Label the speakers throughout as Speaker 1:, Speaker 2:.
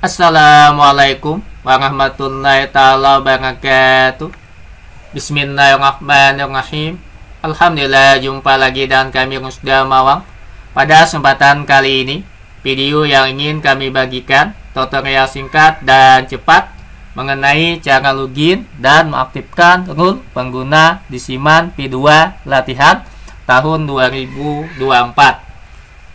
Speaker 1: Assalamualaikum warahmatullahi taala wabarakatuh. Bismillahirrahmanirrahim. Alhamdulillah jumpa lagi dengan kami Rusda Mawang. Pada kesempatan kali ini, video yang ingin kami bagikan tutorial singkat dan cepat mengenai cara login dan mengaktifkan rule pengguna di Siman P2 latihan tahun 2024.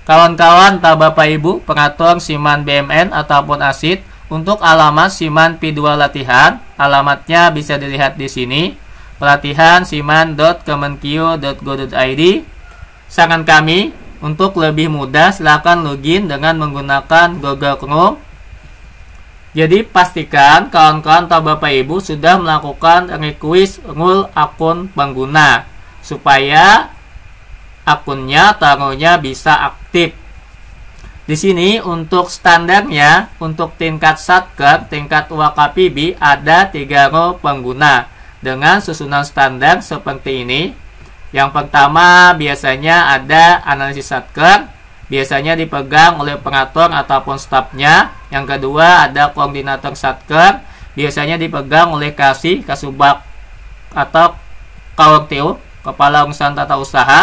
Speaker 1: Kawan-kawan tak Bapak Ibu pengatur siman BMN ataupun ASID untuk alamat siman P2 latihan, alamatnya bisa dilihat di sini pelatihan siman.kemenkio.go.id. Sangat kami untuk lebih mudah silakan login dengan menggunakan Google Chrome. Jadi pastikan kawan-kawan atau Bapak Ibu sudah melakukan request rule akun pengguna supaya akunnya taruhnya bisa aktif. Di sini untuk standarnya, untuk tingkat satker, tingkat wakapibi ada tiga row pengguna dengan susunan standar seperti ini. Yang pertama biasanya ada analisis satker, biasanya dipegang oleh pengatur ataupun stafnya. Yang kedua ada koordinator satker, biasanya dipegang oleh kasih kasubak atau kawartio, kepala urusan tata usaha.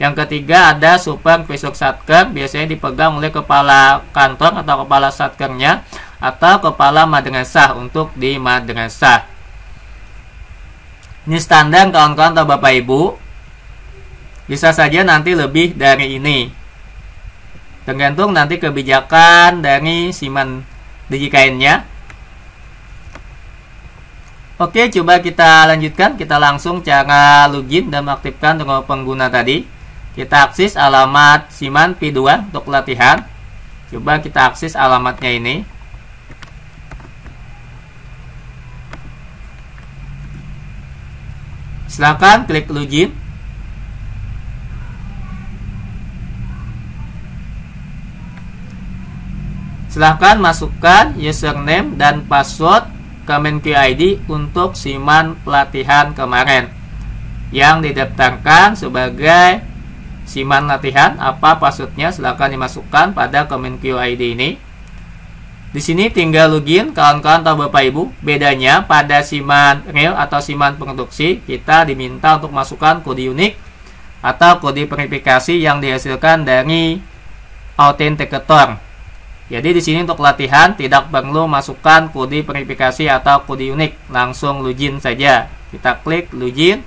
Speaker 1: Yang ketiga ada Supeng Krisuk Satker biasanya dipegang oleh kepala kantor atau kepala satkernya atau kepala madrasah untuk di madrasah. Ini standar kawan-kawan atau Bapak Ibu. Bisa saja nanti lebih dari ini. Tergantung nanti kebijakan dari Siman DJKN-nya. Oke, coba kita lanjutkan. Kita langsung cara login dan mengaktifkan dengan pengguna tadi. Kita akses alamat Siman P2 untuk latihan. Coba kita akses alamatnya ini. Silakan klik login. Silahkan masukkan username dan password Kemenkyu ID untuk siman pelatihan kemarin yang didaftarkan sebagai Siman latihan, apa passwordnya? Silahkan dimasukkan pada komen QID ini. Di sini tinggal login kawan-kawan atau bapak ibu. Bedanya pada siman real atau siman produksi kita diminta untuk masukkan kode unik atau kode verifikasi yang dihasilkan dari authenticator. Jadi di sini untuk latihan tidak perlu masukkan kode verifikasi atau kode unik, langsung login saja. Kita klik login.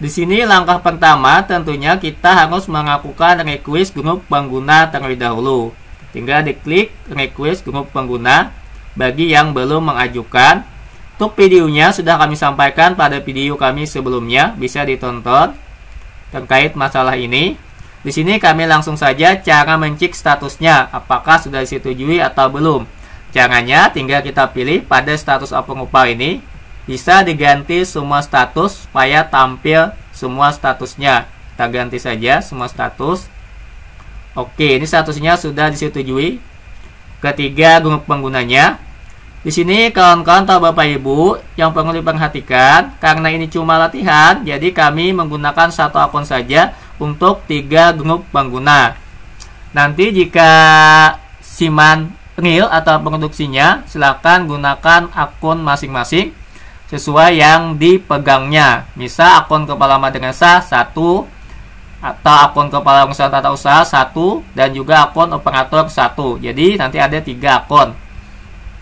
Speaker 1: Di sini langkah pertama tentunya kita harus melakukan request grup pengguna terlebih dahulu. Tinggal diklik request grup pengguna bagi yang belum mengajukan. Untuk videonya sudah kami sampaikan pada video kami sebelumnya, bisa ditonton terkait masalah ini. Di sini kami langsung saja cara mencek statusnya, apakah sudah disetujui atau belum. Caranya tinggal kita pilih pada status apa ini, bisa diganti semua status supaya tampil semua statusnya. Kita ganti saja semua status. Oke, ini statusnya sudah disetujui. Ketiga, grup penggunanya. Di sini kawan-kawan atau Bapak Ibu yang perlu diperhatikan karena ini cuma latihan, jadi kami menggunakan satu akun saja untuk tiga grup pengguna. Nanti jika siman real atau produksinya, silakan gunakan akun masing-masing sesuai yang dipegangnya. Misal akun kepala madrasa 1 atau akun kepala usaha tata usaha 1 dan juga akun operator 1. Jadi nanti ada tiga akun.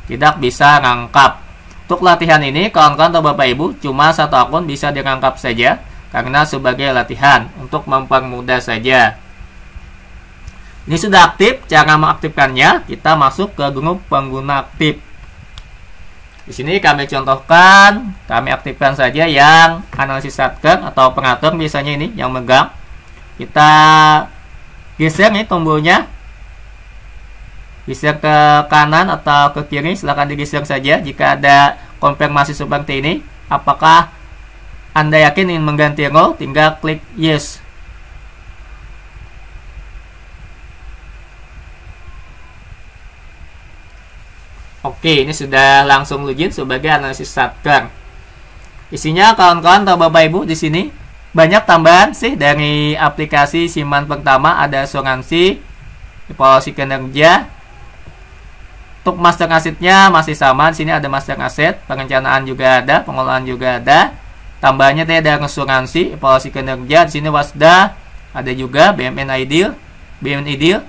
Speaker 1: Tidak bisa rangkap. Untuk latihan ini, kawan-kawan atau Bapak Ibu, cuma satu akun bisa dirangkap saja karena sebagai latihan untuk mempermudah saja. Ini sudah aktif, cara mengaktifkannya kita masuk ke grup pengguna aktif. Di sini kami contohkan, kami aktifkan saja yang analisis shotgun atau pengatur biasanya ini yang megang. Kita geser nih tombolnya. Geser ke kanan atau ke kiri, silahkan digeser saja jika ada konfirmasi seperti ini. Apakah Anda yakin ingin mengganti role? Tinggal klik yes. Oke, ini sudah langsung login sebagai analisis satker. Isinya kawan-kawan atau Bapak Ibu di sini banyak tambahan sih dari aplikasi Siman pertama ada asuransi, evaluasi kinerja. Untuk master asetnya masih sama, di sini ada master aset, perencanaan juga ada, pengelolaan juga ada. Tambahannya tadi ada asuransi, evaluasi kinerja, di sini Wasda, ada juga BMN Ideal, BMN Ideal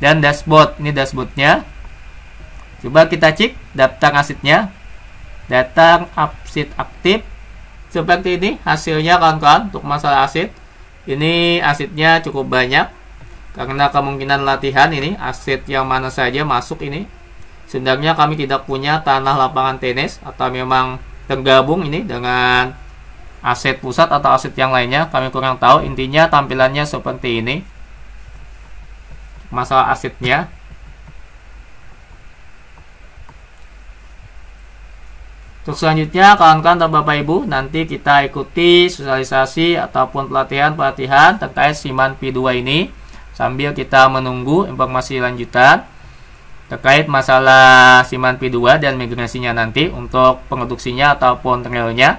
Speaker 1: dan dashboard. Ini dashboardnya Coba kita cek daftar asidnya Daftar asid aktif seperti ini hasilnya kawan-kawan untuk masalah asid ini asidnya cukup banyak karena kemungkinan latihan ini asid yang mana saja masuk ini sebenarnya kami tidak punya tanah lapangan tenis atau memang tergabung ini dengan aset pusat atau aset yang lainnya kami kurang tahu intinya tampilannya seperti ini masalah asetnya Untuk selanjutnya, kawan-kawan dan Bapak Ibu, nanti kita ikuti sosialisasi ataupun pelatihan-pelatihan terkait SIMAN P2 ini sambil kita menunggu informasi lanjutan terkait masalah SIMAN P2 dan migrasinya nanti untuk pengeduksinya ataupun trailnya.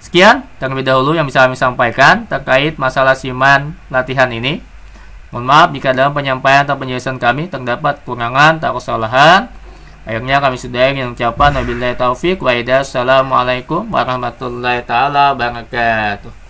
Speaker 1: Sekian terlebih dahulu yang bisa kami sampaikan terkait masalah SIMAN latihan ini. Mohon maaf jika dalam penyampaian atau penjelasan kami terdapat kekurangan atau kesalahan. Akhirnya kami sudahi yang ucapan nabi taufik wa Assalamualaikum warahmatullahi taala wabarakatuh.